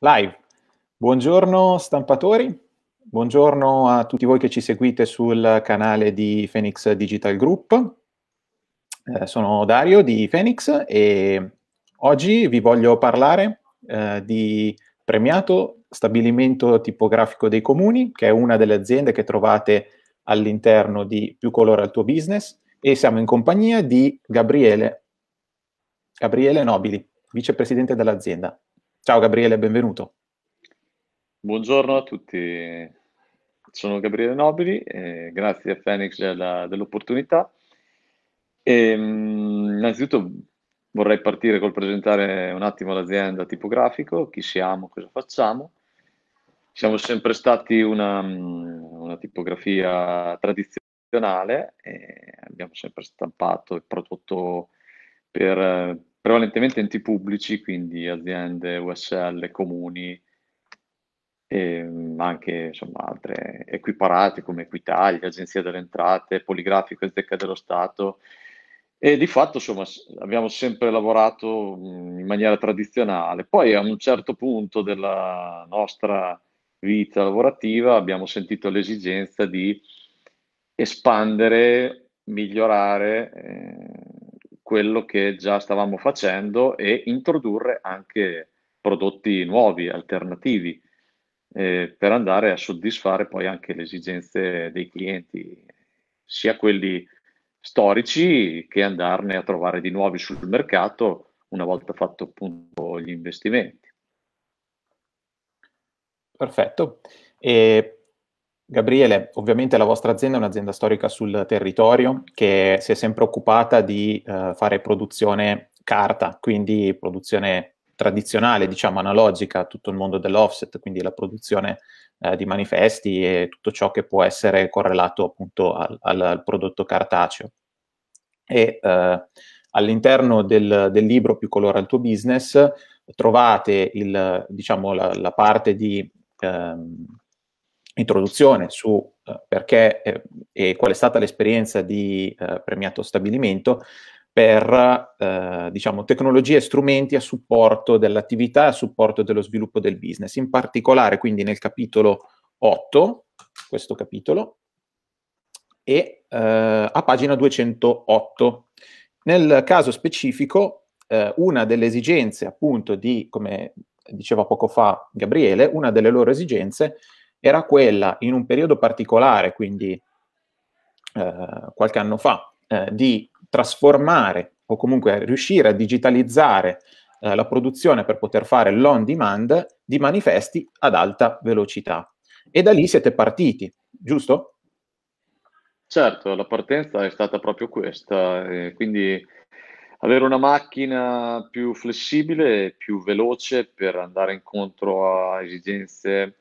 live. Buongiorno stampatori, buongiorno a tutti voi che ci seguite sul canale di Phoenix Digital Group. Eh, sono Dario di Phoenix e oggi vi voglio parlare eh, di Premiato Stabilimento Tipografico dei Comuni, che è una delle aziende che trovate all'interno di Più Colore al tuo business e siamo in compagnia di Gabriele, Gabriele Nobili, vicepresidente dell'azienda. Ciao Gabriele, benvenuto. Buongiorno a tutti, sono Gabriele Nobili, eh, grazie a Fenix dell'opportunità. E, ehm, innanzitutto vorrei partire col presentare un attimo l'azienda tipografico, chi siamo, cosa facciamo. Siamo sempre stati una, mm, una tipografia tradizionale, eh, abbiamo sempre stampato e prodotto per eh, prevalentemente enti pubblici, quindi aziende, USL, comuni, ma ehm, anche insomma, altre equiparate come Equitalia, Agenzia delle Entrate, Poligrafico, Zecca dello Stato. E di fatto insomma, abbiamo sempre lavorato in maniera tradizionale. Poi a un certo punto della nostra vita lavorativa abbiamo sentito l'esigenza di espandere, migliorare eh, quello che già stavamo facendo e introdurre anche prodotti nuovi, alternativi, eh, per andare a soddisfare poi anche le esigenze dei clienti, sia quelli storici che andarne a trovare di nuovi sul mercato una volta fatto appunto gli investimenti. Perfetto. E Gabriele, ovviamente la vostra azienda è un'azienda storica sul territorio che si è sempre occupata di eh, fare produzione carta, quindi produzione tradizionale, diciamo analogica, tutto il mondo dell'offset, quindi la produzione eh, di manifesti e tutto ciò che può essere correlato appunto al, al prodotto cartaceo. E eh, all'interno del, del, libro Più colora il tuo business trovate il, diciamo, la, la parte di ehm, introduzione su eh, perché eh, e qual è stata l'esperienza di eh, premiato stabilimento per eh, diciamo, tecnologie e strumenti a supporto dell'attività, a supporto dello sviluppo del business. In particolare, quindi nel capitolo 8, questo capitolo, e eh, a pagina 208. Nel caso specifico, eh, una delle esigenze appunto di, come diceva poco fa Gabriele, una delle loro esigenze era quella in un periodo particolare, quindi eh, qualche anno fa, eh, di trasformare o comunque riuscire a digitalizzare eh, la produzione per poter fare l'on demand di manifesti ad alta velocità. E da lì siete partiti, giusto? Certo, la partenza è stata proprio questa, eh, quindi avere una macchina più flessibile, più veloce per andare incontro a esigenze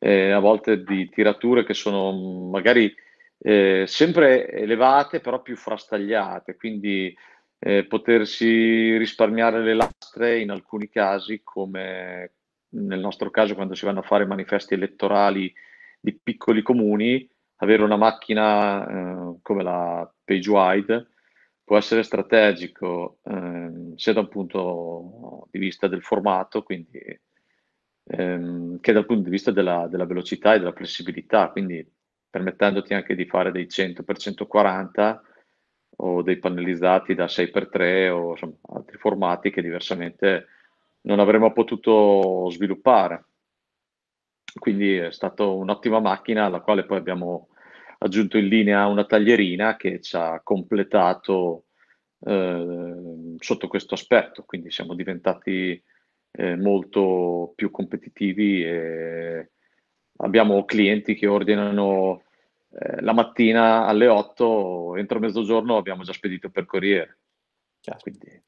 eh, a volte di tirature che sono mm, magari eh, sempre elevate, però più frastagliate, quindi eh, potersi risparmiare le lastre in alcuni casi, come nel nostro caso quando si vanno a fare manifesti elettorali di piccoli comuni, avere una macchina eh, come la PageWide può essere strategico ehm, sia da un punto di vista del formato, quindi ehm, che dal punto di vista della, della, velocità e della flessibilità, quindi permettendoti anche di fare dei 100 x 140 o dei pannellizzati da 6x3 o insomma, altri formati che diversamente non avremmo potuto sviluppare. Quindi è stata un'ottima macchina alla quale poi abbiamo aggiunto in linea una taglierina che ci ha completato eh, sotto questo aspetto, quindi siamo diventati eh, molto più competitivi. E abbiamo clienti che ordinano eh, la mattina alle 8, entro mezzogiorno abbiamo già spedito per corriere. Quindi...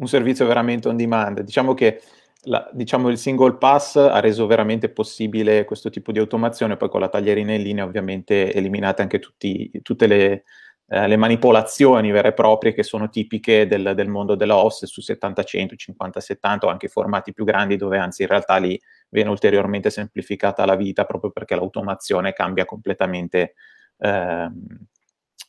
Un servizio veramente on demand. Diciamo che la, diciamo, il single pass ha reso veramente possibile questo tipo di automazione, poi con la taglierina in linea ovviamente eliminate anche tutti, tutte le, eh, le manipolazioni vere e proprie che sono tipiche del, del mondo dell'OS su 70-100, 50-70 o anche formati più grandi dove anzi in realtà lì viene ulteriormente semplificata la vita proprio perché l'automazione cambia completamente ehm,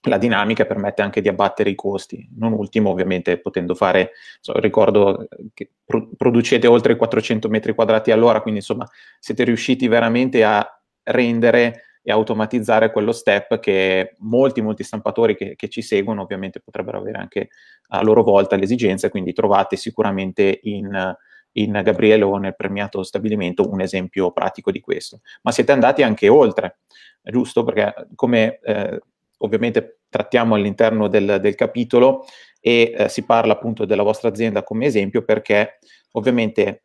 la dinamica e permette anche di abbattere i costi, non ultimo ovviamente potendo fare, so, ricordo che producete oltre 400 metri quadrati all'ora, quindi insomma siete riusciti veramente a rendere e automatizzare quello step che molti, molti stampatori che, che ci seguono ovviamente potrebbero avere anche a loro volta l'esigenza, quindi trovate sicuramente in in Gabriele o nel premiato stabilimento un esempio pratico di questo. Ma siete andati anche oltre, giusto? Perché come eh, ovviamente trattiamo all'interno del, del capitolo e eh, si parla appunto della vostra azienda come esempio perché ovviamente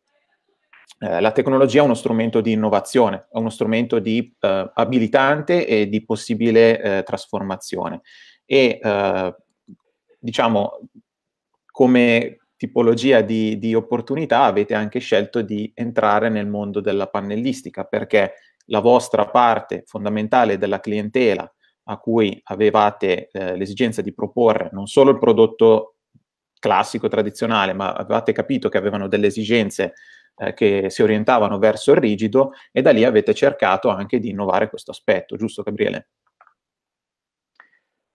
eh, la tecnologia è uno strumento di innovazione, è uno strumento di eh, abilitante e di possibile eh, trasformazione. E eh, diciamo, come tipologia di, di opportunità avete anche scelto di entrare nel mondo della pannellistica, perché la vostra parte fondamentale della clientela a cui avevate eh, l'esigenza di proporre non solo il prodotto classico, tradizionale, ma avevate capito che avevano delle esigenze eh, che si orientavano verso il rigido e da lì avete cercato anche di innovare questo aspetto, giusto Gabriele?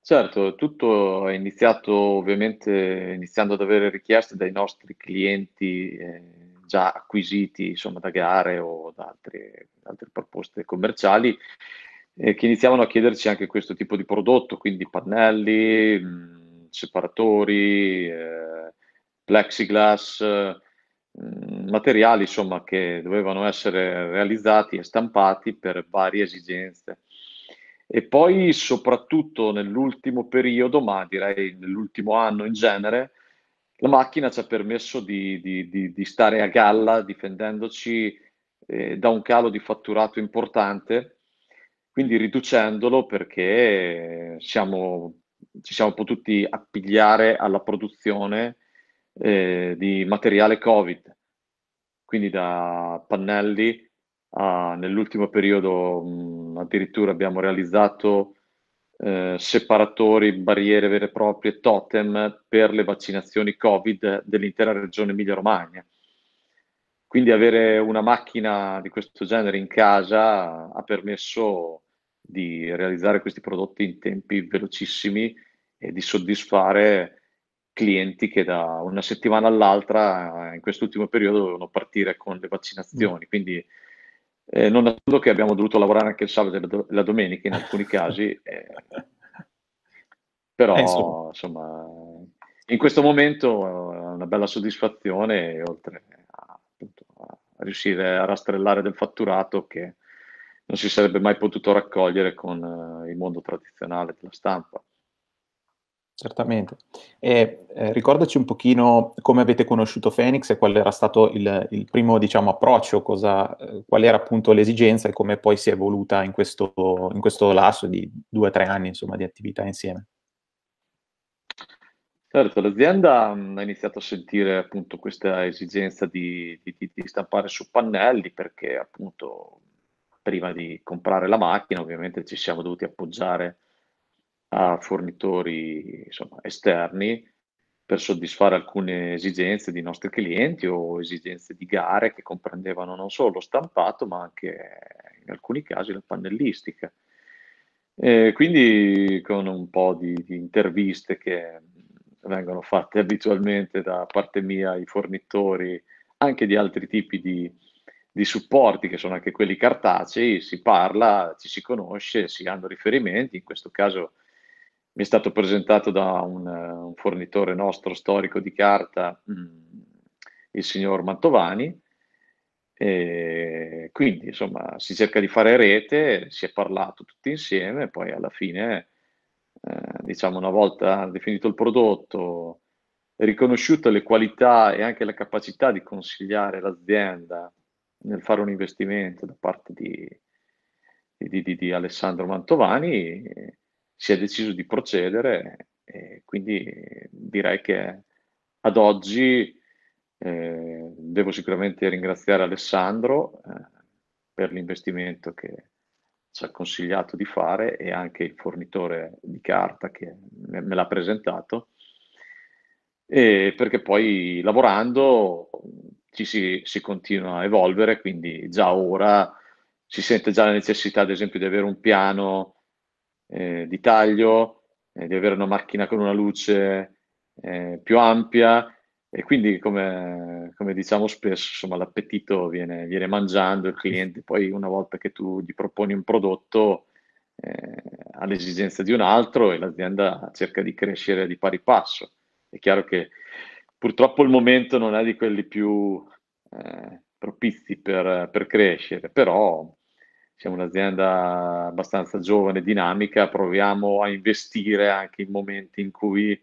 Certo, tutto è iniziato ovviamente iniziando ad avere richieste dai nostri clienti eh, già acquisiti insomma, da gare o da altre, altre proposte commerciali eh, che iniziavano a chiederci anche questo tipo di prodotto, quindi pannelli, mh, mm, separatori, eh, plexiglass, Mm, materiali insomma, che dovevano essere realizzati e stampati per varie esigenze. E poi soprattutto nell'ultimo periodo, ma direi nell'ultimo anno in genere, la macchina ci ha permesso di, di, di, di stare a galla difendendoci eh, da un calo di fatturato importante, quindi riducendolo perché siamo, ci siamo potuti appigliare alla produzione eh, di materiale Covid, quindi da pannelli a, nell'ultimo periodo mh, mm, addirittura abbiamo realizzato eh, separatori, barriere vere e proprie, totem per le vaccinazioni Covid dell'intera regione Emilia-Romagna. Quindi avere una macchina di questo genere in casa ha permesso di realizzare questi prodotti in tempi velocissimi e di soddisfare clienti che da una settimana all'altra eh, in quest'ultimo periodo dovevano partire con le vaccinazioni. Mm. Quindi eh, non solo che abbiamo dovuto lavorare anche il sabato e la, do- la domenica in alcuni casi, eh, però eh, insomma. insomma. in questo momento è eh, una bella soddisfazione oltre a, appunto, a riuscire a rastrellare del fatturato che non si sarebbe mai potuto raccogliere con eh, il mondo tradizionale della stampa. Certamente. E, eh, ricordaci un pochino come avete conosciuto Phoenix e qual era stato il, il primo diciamo, approccio, cosa, eh, qual era appunto l'esigenza e come poi si è evoluta in questo, in questo lasso di due o tre anni insomma, di attività insieme. Certo, l'azienda mh, mm, ha iniziato a sentire appunto questa esigenza di, di, di stampare su pannelli perché appunto prima di comprare la macchina ovviamente ci siamo dovuti appoggiare a fornitori insomma, esterni per soddisfare alcune esigenze di nostri clienti o esigenze di gare che comprendevano non solo lo stampato ma anche in alcuni casi la pannellistica. E quindi con un po' di, di interviste che vengono fatte abitualmente da parte mia ai fornitori anche di altri tipi di, di supporti che sono anche quelli cartacei, si parla, ci si conosce, si hanno riferimenti, in questo caso mi è stato presentato da un, eh, un fornitore nostro storico di carta, mm, il signor Mantovani, e quindi insomma si cerca di fare rete, si è parlato tutti insieme, poi alla fine, eh, diciamo una volta definito il prodotto, riconosciute le qualità e anche la capacità di consigliare l'azienda nel fare un investimento da parte di, di, di, di Alessandro Mantovani, si è deciso di procedere e quindi direi che ad oggi eh, devo sicuramente ringraziare Alessandro eh, per l'investimento che ci ha consigliato di fare e anche il fornitore di carta che me, me l'ha presentato, e perché poi lavorando ci si, si continua a evolvere, quindi già ora si sente già la necessità, ad esempio, di avere un piano eh, di taglio, eh, di avere una macchina con una luce eh, più ampia e quindi come, come diciamo spesso insomma, l'appetito viene, viene, mangiando il cliente, poi una volta che tu gli proponi un prodotto eh, ha l'esigenza di un altro e l'azienda cerca di crescere di pari passo. È chiaro che purtroppo il momento non è di quelli più eh, propizi per, per, crescere, però siamo un'azienda abbastanza giovane, dinamica, proviamo a investire anche in momenti in cui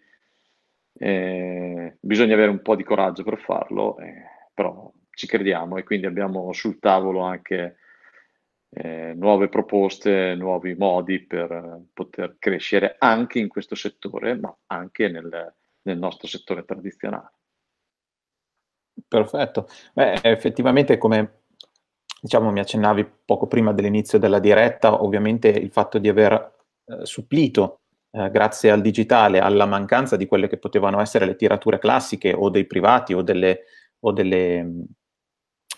eh, bisogna avere un po' di coraggio per farlo, eh, però ci crediamo e quindi abbiamo sul tavolo anche eh, nuove proposte, nuovi modi per poter crescere anche in questo settore, ma anche nel, nel nostro settore tradizionale. Perfetto. Beh, effettivamente come diciamo mi accennavi poco prima dell'inizio della diretta, ovviamente il fatto di aver eh, supplito eh, grazie al digitale alla mancanza di quelle che potevano essere le tirature classiche o dei privati o delle, o delle,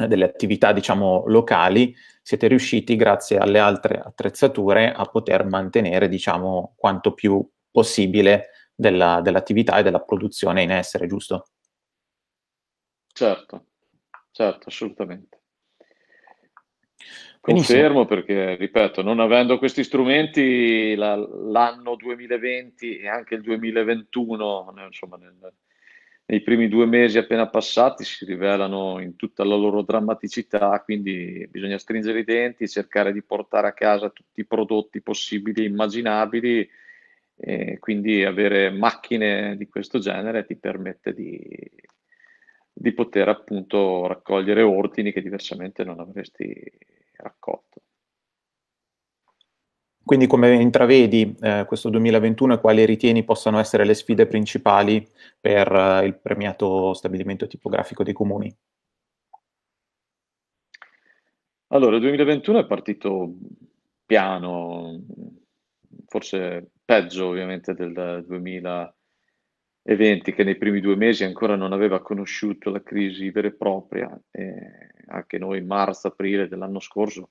delle attività diciamo locali, siete riusciti grazie alle altre attrezzature a poter mantenere diciamo quanto più possibile della, dell'attività e della produzione in essere, giusto? Certo, certo, assolutamente. Confermo perché, ripeto, non avendo questi strumenti, la, l'anno 2020 e anche il 2021, insomma, nel, nei primi due mesi appena passati, si rivelano in tutta la loro drammaticità, quindi bisogna stringere i denti, cercare di portare a casa tutti i prodotti possibili e immaginabili. E quindi avere macchine di questo genere ti permette di, di poter appunto raccogliere ordini che diversamente non avresti raccolto. Quindi come intravedi eh, questo 2021 e quali ritieni possano essere le sfide principali per eh, il premiato stabilimento tipografico dei comuni? Allora, il 2021 è partito piano, forse peggio ovviamente del 2020 che nei primi due mesi ancora non aveva conosciuto la crisi vera e propria. E anche noi marzo-aprile dell'anno scorso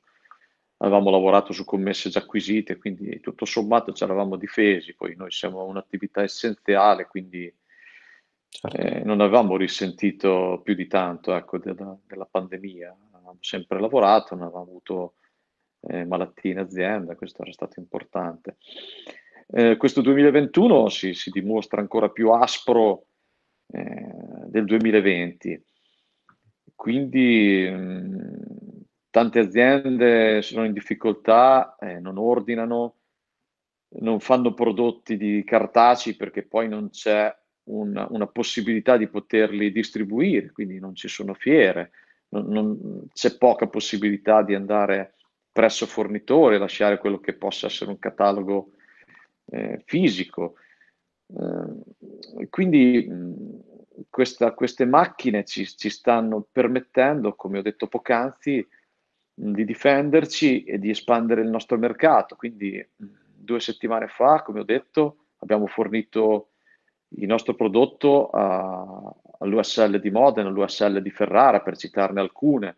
avevamo lavorato su commesse già acquisite, quindi tutto sommato ci eravamo difesi, poi noi siamo un'attività essenziale, quindi certo. eh, non avevamo risentito più di tanto ecco, della, della, pandemia, avevamo sempre lavorato, non avevamo avuto eh, malattie in azienda, questo era stato importante. Eh, questo 2021 si, si dimostra ancora più aspro eh, del 2020 quindi mh, mm, tante aziende sono in difficoltà, eh, non ordinano, non fanno prodotti di cartacei perché poi non c'è una, una possibilità di poterli distribuire, quindi non ci sono fiere, non, non, c'è poca possibilità di andare presso fornitore, lasciare quello che possa essere un catalogo eh, fisico. Eh, quindi mh, mm, questa, queste macchine ci, ci, stanno permettendo, come ho detto poc'anzi, di difenderci e di espandere il nostro mercato. Quindi due settimane fa, come ho detto, abbiamo fornito il nostro prodotto a, all'USL di Modena, all'USL di Ferrara, per citarne alcune,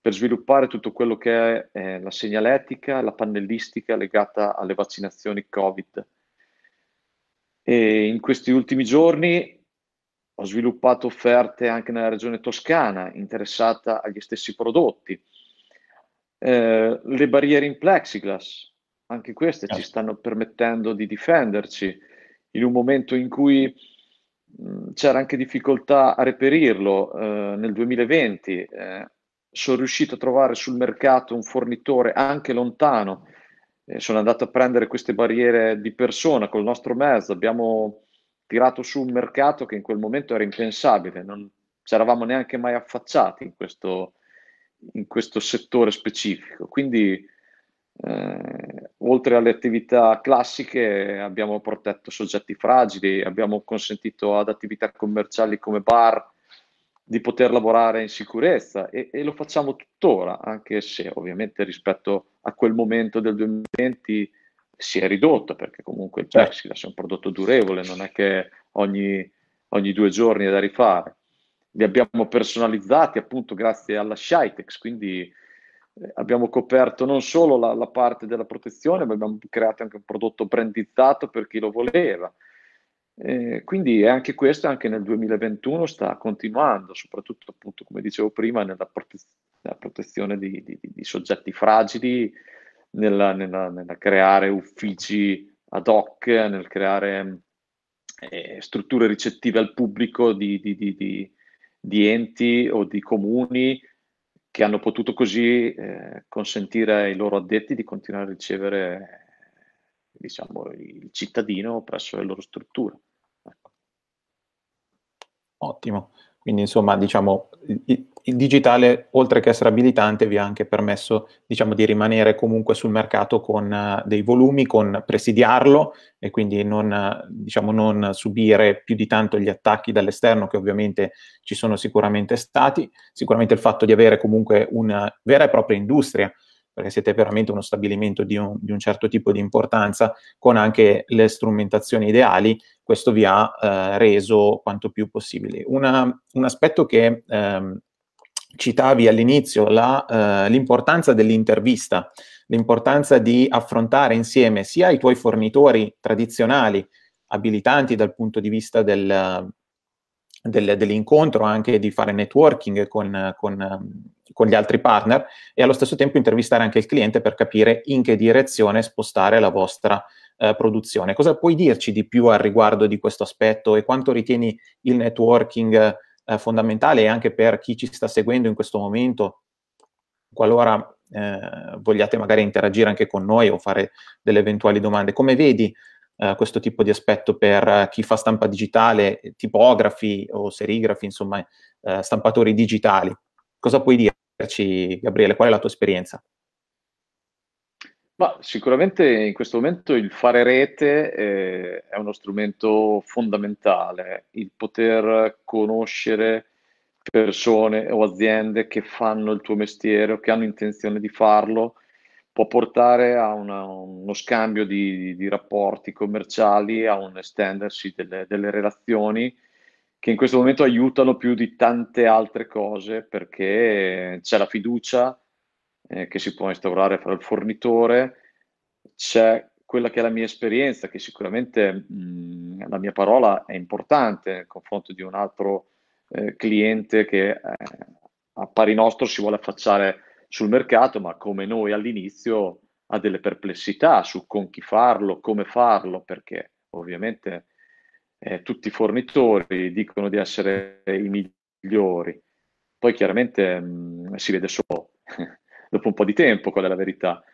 per sviluppare tutto quello che è eh, la segnaletica, la pannellistica legata alle vaccinazioni Covid. E in questi ultimi giorni ho sviluppato offerte anche nella regione toscana, interessata agli stessi prodotti. Eh, le barriere in plexiglass, anche queste ci certo. stanno permettendo di difenderci in un momento in cui mm, c'era anche difficoltà a reperirlo eh, nel 2020. Eh, sono riuscito a trovare sul mercato un fornitore anche lontano. Eh, sono andato a prendere queste barriere di persona col nostro mezzo. Abbiamo tirato su un mercato che in quel momento era impensabile, non ci eravamo neanche mai affacciati in questo, in questo settore specifico. Quindi, eh, oltre alle attività classiche, abbiamo protetto soggetti fragili, abbiamo consentito ad attività commerciali come bar di poter lavorare in sicurezza e, e lo facciamo tuttora, anche se ovviamente rispetto a quel momento del 2020 si è ridotto perché comunque il certo. Plexiglas è un prodotto durevole, non è che ogni, ogni due giorni è da rifare. Li abbiamo personalizzati appunto grazie alla Shitex, quindi eh, abbiamo coperto non solo la, la, parte della protezione, ma abbiamo creato anche un prodotto brandizzato per chi lo voleva. Eh, quindi anche questo, anche nel 2021, sta continuando, soprattutto appunto, come dicevo prima, nella, prote- nella protezione di, di, di, soggetti fragili nel, nel creare uffici ad hoc, nel creare eh, strutture ricettive al pubblico di, di, di, di, enti o di comuni che hanno potuto così eh, consentire ai loro addetti di continuare a ricevere diciamo, il cittadino presso le loro strutture. Ecco. Ottimo. Quindi insomma, diciamo, il digitale, oltre che essere abilitante, vi ha anche permesso diciamo, di rimanere comunque sul mercato con eh, dei volumi, con presidiarlo e quindi non, diciamo, non subire più di tanto gli attacchi dall'esterno che ovviamente ci sono sicuramente stati, sicuramente il fatto di avere comunque una eh, vera e propria industria perché siete veramente uno stabilimento di un, di un, certo tipo di importanza, con anche le strumentazioni ideali, questo vi ha eh, reso quanto più possibile. Una, un aspetto che ehm, citavi all'inizio la, uh, l'importanza dell'intervista, l'importanza di affrontare insieme sia i tuoi fornitori tradizionali, abilitanti dal punto di vista del, del, dell'incontro, anche di fare networking con, con, con, gli altri partner e allo stesso tempo intervistare anche il cliente per capire in che direzione spostare la vostra eh, produzione. Cosa puoi dirci di più al riguardo di questo aspetto e quanto ritieni il networking eh, fondamentale e anche per chi ci sta seguendo in questo momento, qualora eh, vogliate magari interagire anche con noi o fare delle eventuali domande. Come vedi eh, questo tipo di aspetto per eh, chi fa stampa digitale, tipografi o serigrafi, insomma, eh, stampatori digitali? Cosa puoi dirci, Gabriele? Qual è la tua esperienza? Ma sicuramente in questo momento il fare rete, eh, è uno strumento fondamentale. Il poter conoscere persone o aziende che fanno il tuo mestiere o che hanno intenzione di farlo, può portare a una uno scambio di di rapporti commerciali, a un estendersi delle delle relazioni, che in questo momento aiutano più di tante altre cose, perché c'è la fiducia, eh, che si può instaurare fra il fornitore, c'è quella che è la mia esperienza, che sicuramente mh, mm, la mia parola è importante nel confronto di un altro eh, cliente che eh, a pari nostro si vuole affacciare sul mercato, ma come noi all'inizio ha delle perplessità su con chi farlo, come farlo, perché ovviamente eh, tutti i fornitori dicono di essere i migliori, poi chiaramente mh, mm, si vede solo dopo un po' di tempo, qual è la verità.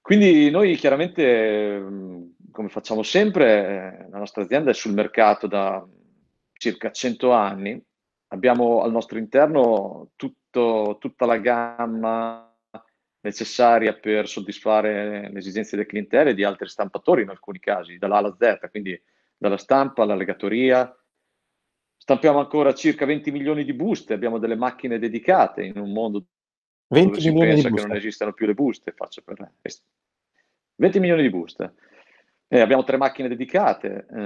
Quindi noi chiaramente, mm, come facciamo sempre, eh, la nostra azienda è sul mercato da circa 100 anni, abbiamo al nostro interno tutto, tutta la gamma necessaria per soddisfare le esigenze del clientele e di altri stampatori in alcuni casi, dall'A alla Z, quindi dalla stampa alla legatoria. Stampiamo ancora circa 20 milioni di buste, abbiamo delle macchine dedicate in un mondo 20 si milioni pensa di buste. che non esistano più le buste, faccio per 20 milioni di buste. Eh, abbiamo tre macchine dedicate, eh,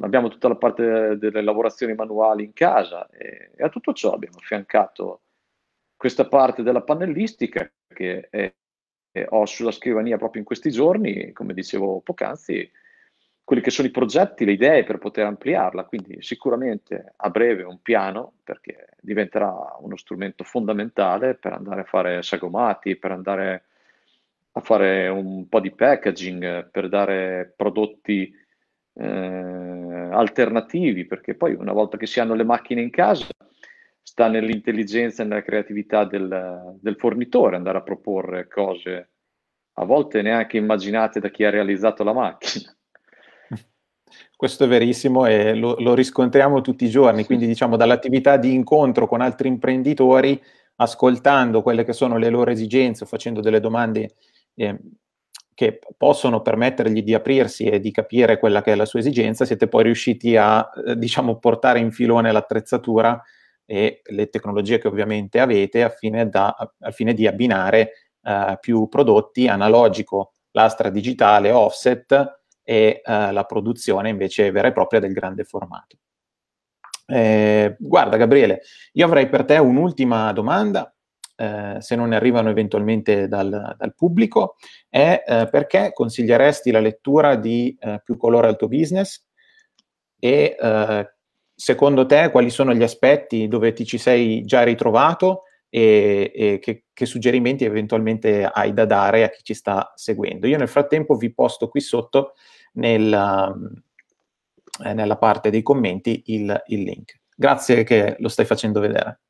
abbiamo tutta la parte delle lavorazioni manuali in casa e, e a tutto ciò abbiamo affiancato questa parte della pannellistica che è, è, ho sulla scrivania proprio in questi giorni, come dicevo poc'anzi, quelli che sono i progetti, le idee per poter ampliarla, quindi sicuramente a breve un piano, perché diventerà uno strumento fondamentale per andare a fare sagomati, per andare a fare un po' di packaging, per dare prodotti eh, alternativi, perché poi una volta che si hanno le macchine in casa sta nell'intelligenza e nella creatività del, del fornitore andare a proporre cose a volte neanche immaginate da chi ha realizzato la macchina. Questo è verissimo e lo, lo, riscontriamo tutti i giorni, quindi diciamo dall'attività di incontro con altri imprenditori, ascoltando quelle che sono le loro esigenze, facendo delle domande eh, che possono permettergli di aprirsi e di capire quella che è la sua esigenza, siete poi riusciti a eh, diciamo, portare in filone l'attrezzatura e le tecnologie che ovviamente avete a fine, da, a fine di abbinare eh, più prodotti analogico, lastra digitale, offset e eh, la produzione invece vera e propria del grande formato. Eh, guarda Gabriele, io avrei per te un'ultima domanda, eh, se non ne arrivano eventualmente dal, dal pubblico, è eh, perché consiglieresti la lettura di eh, Più colore al tuo business e eh, secondo te quali sono gli aspetti dove ti ci sei già ritrovato e, e che, che, suggerimenti eventualmente hai da dare a chi ci sta seguendo. Io nel frattempo vi posto qui sotto nella, eh, nella parte dei commenti il, il link. Grazie che lo stai facendo vedere.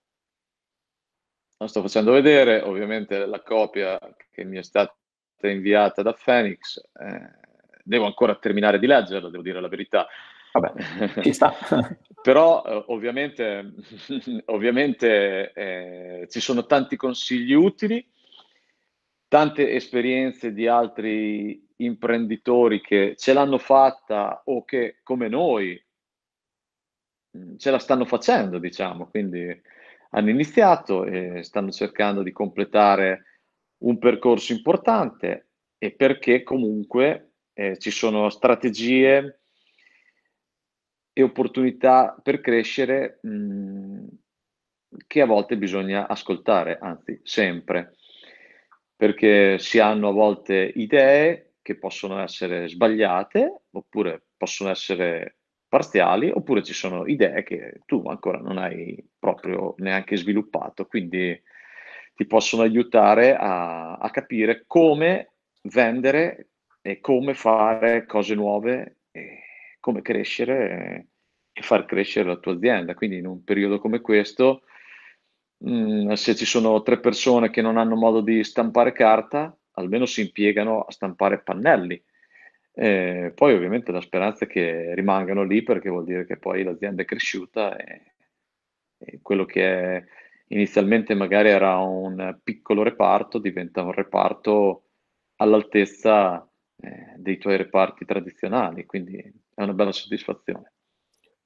Lo sto facendo vedere, ovviamente la copia che mi è stata inviata da Phoenix, eh, devo ancora terminare di leggerla, devo dire la verità. Vabbè, ci sta. Però eh, ovviamente, ovviamente eh, ci sono tanti consigli utili, tante esperienze di altri imprenditori che ce l'hanno fatta o che come noi mm, ce la stanno facendo, diciamo, quindi hanno iniziato e stanno cercando di completare un percorso importante e perché comunque eh, ci sono strategie e opportunità per crescere mh, mm, che a volte bisogna ascoltare, anzi sempre, perché si hanno a volte idee che possono essere sbagliate, oppure possono essere parziali, oppure ci sono idee che tu ancora non hai proprio neanche sviluppato, quindi ti possono aiutare a, a capire come vendere e come fare cose nuove e come crescere e far crescere la tua azienda. Quindi in un periodo come questo, mh, mm, se ci sono tre persone che non hanno modo di stampare carta, almeno si impiegano a stampare pannelli. Eh, poi ovviamente la speranza è che rimangano lì perché vuol dire che poi l'azienda è cresciuta e, e quello che è, inizialmente magari era un piccolo reparto diventa un reparto all'altezza eh, dei tuoi reparti tradizionali, quindi è una bella soddisfazione.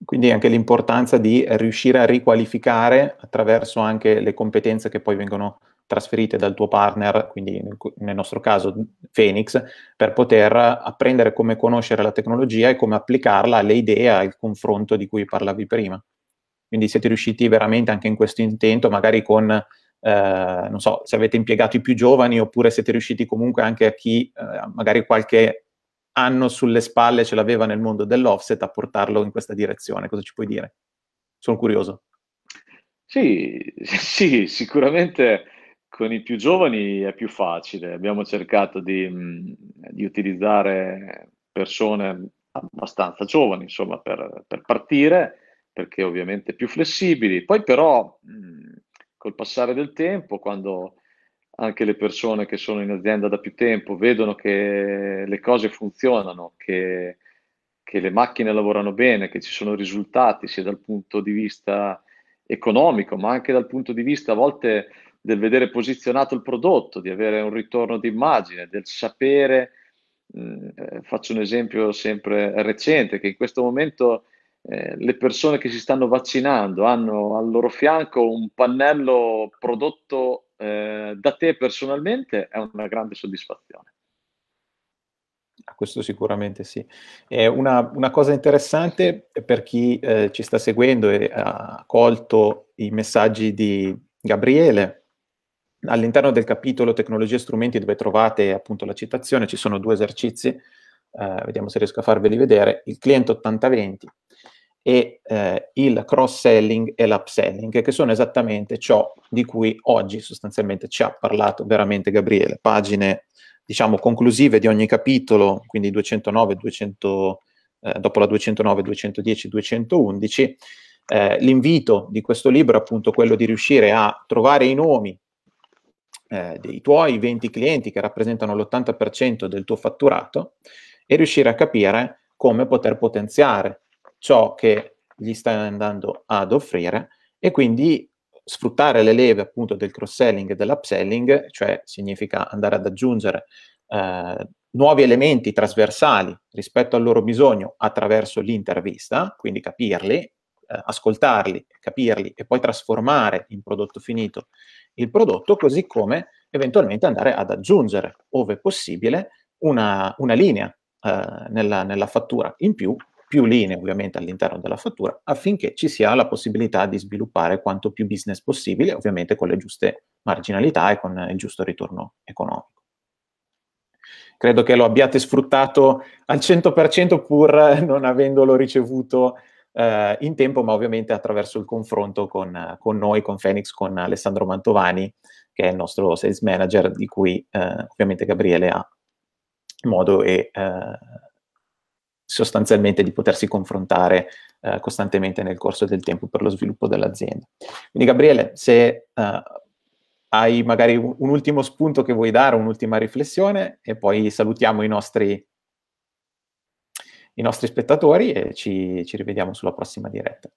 Quindi anche l'importanza di riuscire a riqualificare attraverso anche le competenze che poi vengono trasferite dal tuo partner, quindi nel nostro caso Phoenix, per poter apprendere come conoscere la tecnologia e come applicarla alle idee, al confronto di cui parlavi prima. Quindi siete riusciti veramente anche in questo intento, magari con, eh, non so, se avete impiegato i più giovani oppure siete riusciti comunque anche a chi eh, magari qualche anno sulle spalle ce l'aveva nel mondo dell'offset a portarlo in questa direzione. Cosa ci puoi dire? Sono curioso. Sì, sì sicuramente con i più giovani è più facile, abbiamo cercato di, di utilizzare persone abbastanza giovani insomma, per, per, partire, perché ovviamente più flessibili. Poi però col passare del tempo, quando anche le persone che sono in azienda da più tempo vedono che le cose funzionano, che, che le macchine lavorano bene, che ci sono risultati sia dal punto di vista economico, ma anche dal punto di vista a volte del vedere posizionato il prodotto, di avere un ritorno d'immagine, del sapere, mh, eh, faccio un esempio sempre recente, che in questo momento eh, le persone che si stanno vaccinando hanno al loro fianco un pannello prodotto eh, da te personalmente, è una grande soddisfazione. Ah, questo sicuramente sì. Una, una, cosa interessante per chi eh, ci sta seguendo e ha colto i messaggi di Gabriele, all'interno del capitolo tecnologie e strumenti dove trovate appunto la citazione, ci sono due esercizi, eh, vediamo se riesco a farveli vedere, il cliente 80-20 e eh, il cross-selling e l'upselling, che sono esattamente ciò di cui oggi sostanzialmente ci ha parlato veramente Gabriele, pagine diciamo conclusive di ogni capitolo, quindi 209, 200, eh, dopo la 209, 210, 211. Eh, l'invito di questo libro è appunto quello di riuscire a trovare i nomi eh, dei tuoi 20 clienti che rappresentano l'80% del tuo fatturato e riuscire a capire come poter potenziare ciò che gli stai andando ad offrire e quindi sfruttare le leve appunto del cross-selling e dell'upselling, cioè significa andare ad aggiungere eh, nuovi elementi trasversali rispetto al loro bisogno attraverso l'intervista, quindi capirli, eh, ascoltarli, capirli e poi trasformare in prodotto finito il prodotto, così come eventualmente andare ad aggiungere, ove possibile, una, una linea eh, nella, nella fattura in più, più linee ovviamente all'interno della fattura, affinché ci sia la possibilità di sviluppare quanto più business possibile, ovviamente con le giuste marginalità e con il giusto ritorno economico credo che lo abbiate sfruttato al 100% pur non avendolo ricevuto eh, in tempo, ma ovviamente attraverso il confronto con, con, noi, con Phoenix, con Alessandro Mantovani, che è il nostro sales manager, di cui eh, ovviamente Gabriele ha modo e eh, sostanzialmente di potersi confrontare eh, costantemente nel corso del tempo per lo sviluppo dell'azienda. Quindi Gabriele, se eh, hai magari un ultimo spunto che vuoi dare, un'ultima riflessione e poi salutiamo i nostri i nostri spettatori e ci, ci rivediamo sulla prossima diretta.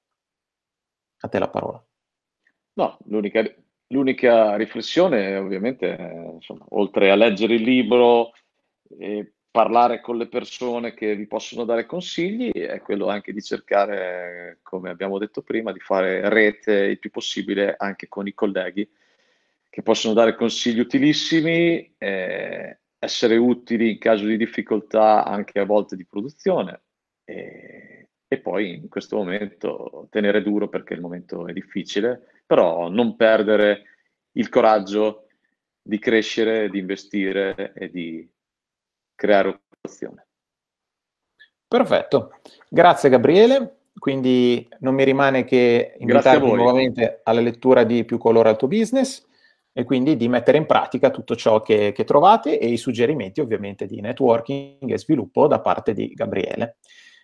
A te la parola. No, l'unica, l'unica riflessione ovviamente, insomma, oltre a leggere il libro e parlare con le persone che vi possono dare consigli, è quello anche di cercare, come abbiamo detto prima, di fare rete il più possibile anche con i colleghi che possono dare consigli utilissimi. Eh, essere utili in caso di difficoltà anche a volte di produzione e, e, poi in questo momento tenere duro perché il momento è difficile, però non perdere il coraggio di crescere, di investire e di creare occupazione. Perfetto, grazie Gabriele. Quindi non mi rimane che invitarvi nuovamente alla lettura di Più colore al tuo business e quindi di mettere in pratica tutto ciò che, che trovate e i suggerimenti ovviamente di networking e sviluppo da parte di Gabriele.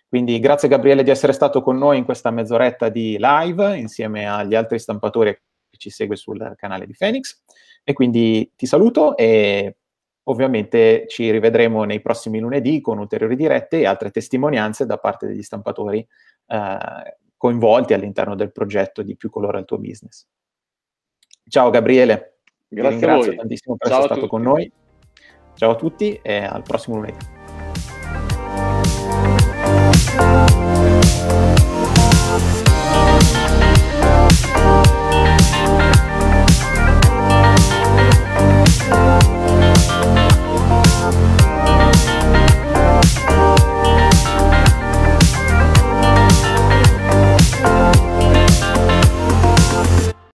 Quindi grazie Gabriele di essere stato con noi in questa mezz'oretta di live insieme agli altri stampatori che ci segue sul canale di Phoenix. E quindi ti saluto e ovviamente ci rivedremo nei prossimi lunedì con ulteriori dirette e altre testimonianze da parte degli stampatori eh, coinvolti all'interno del progetto di Più colore al tuo business. Ciao Gabriele. Grazie Vi ringrazio tantissimo per Ciao essere stato con noi. Ciao a tutti e al prossimo lunedì.